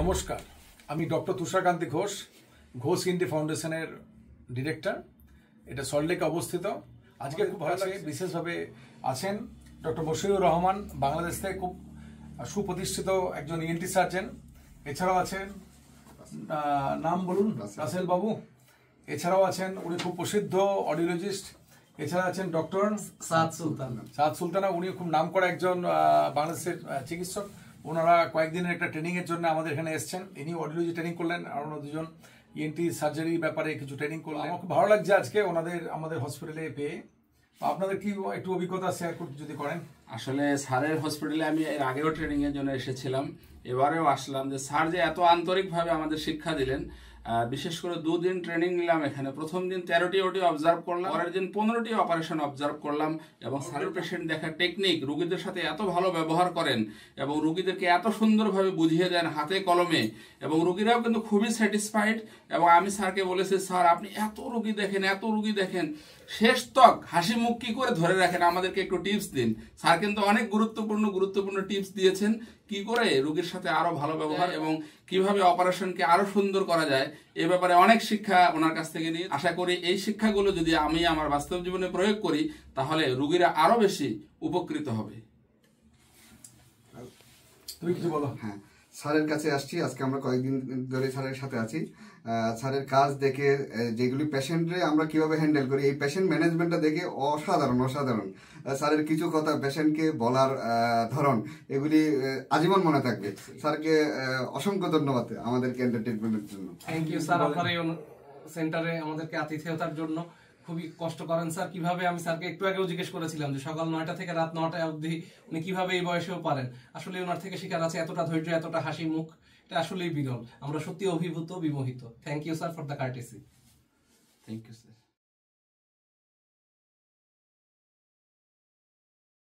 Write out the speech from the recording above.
নমস্কার আমি ডক্টর তুষারকান্তি ঘোষ ঘোষ ইন্ডি ফাউন্ডেশনের ডিরেক্টর এটা সল্টলেকে অবস্থিত আজকে খুব ভালো লাগে বিশেষভাবে আছেন ডক্টর মশিউর রহমান বাংলাদেশ থেকে খুব সুপ্রতিষ্ঠিত একজন ইএনটি e সার্জেন এছাড়াও আছেন নাম বলুন রাসেল বাবু এছাড়াও আছেন উনি খুব প্রসিদ্ধ অডিওলজিস্ট এছাড়া আছেন ডক্টর সাদ সুলতানা সাদ সুলতানা উনি খুব নাম করা একজন বাংলাদেশের চিকিৎসক ওনারা কয়েকদিনের একটা ট্রেনিংয়ের জন্য আমাদের এখানে এসছেন ইনি অডিওলজি ট্রেনিং করলেন আর ওনার দুজন ইএনটি e সার্জারির ব্যাপারে কিছু ট্রেনিং করলেন আমার খুব ভালো লাগছে আজকে ওনাদের আমাদের হসপিটালে পেয়ে আপনাদের কি একটু অভিজ্ঞতা শেয়ার করতে যদি করেন আসলে স্যারের হসপিটালে আমি এর আগেও ট্রেনিংয়ের জন্য এসেছিলাম এবারেও আসলাম যে স্যার যে এত আন্তরিকভাবে আমাদের শিক্ষা দিলেন বিশেষ করে দুদিন ট্রেনিং নিলাম এখানে প্রথম দিন তেরোটি ওটি অবজার্ভ করলাম পরের দিন পনেরোটি অপারেশন অবজার্ভ করলাম এবং সারের পেশেন্ট দেখার টেকনিক রুগীদের সাথে এত ভালো ব্যবহার করেন এবং রুগীদেরকে এত সুন্দরভাবে বুঝিয়ে দেন হাতে কলমে এবং রুগীরাও কিন্তু খুবই স্যাটিসফাইড এবং আমি স্যারকে বলেছি স্যার আপনি এত রুগী দেখেন এত রুগী দেখেন শেষ ত্বক হাসি মুখ কি করে ধরে রাখেন আমাদেরকে একটু টিপস দিন স্যার কিন্তু অনেক গুরুত্বপূর্ণ গুরুত্বপূর্ণ টিপস দিয়েছেন কি করে রুগীর সাথে আরো ভালো ব্যবহার এবং কিভাবে অপারেশনকে আরো সুন্দর করা যায় এ ব্যাপারে অনেক শিক্ষা ওনার কাছ থেকে নিয়ে আশা করি এই শিক্ষাগুলো যদি আমি আমার বাস্তব জীবনে প্রয়োগ করি তাহলে রুগীরা আরো বেশি উপকৃত হবে তুমি কিছু বলো হ্যাঁ স্যারের কাছে আসছি আজকে আমরা কয়েকদিন ধরে স্যারের সাথে আছি স্যারের কাজ দেখে যেগুলি পেশেন্টরে আমরা কিভাবে হ্যান্ডেল করি এই পেশেন্ট ম্যানেজমেন্টটা দেখে অসাধারণ অসাধারণ স্যারের কিছু কথা পেশেন্টকে বলার ধরন এগুলি আজীবন মনে থাকবে স্যারকে অসংখ্য ধন্যবাদ আমাদেরকে ক্যান্ডার ট্রিটমেন্টের জন্য থ্যাংক ইউ স্যার আপনার এই সেন্টারে আমাদেরকে আতিথেয়তার জন্য খুবই কষ্ট করেন স্যার কিভাবে আমি স্যারকে একটু আগেও জিজ্ঞেস করেছিলাম যে সকাল নয়টা থেকে রাত নটা অবধি উনি কিভাবে এই বয়সেও পারেন আসলে ওনার থেকে শেখার আছে এতটা ধৈর্য এতটা হাসি মুখ এটা আসলেই বিরল আমরা সত্যি অভিভূত বিমোহিত thank you sir for the courtesy thank you sir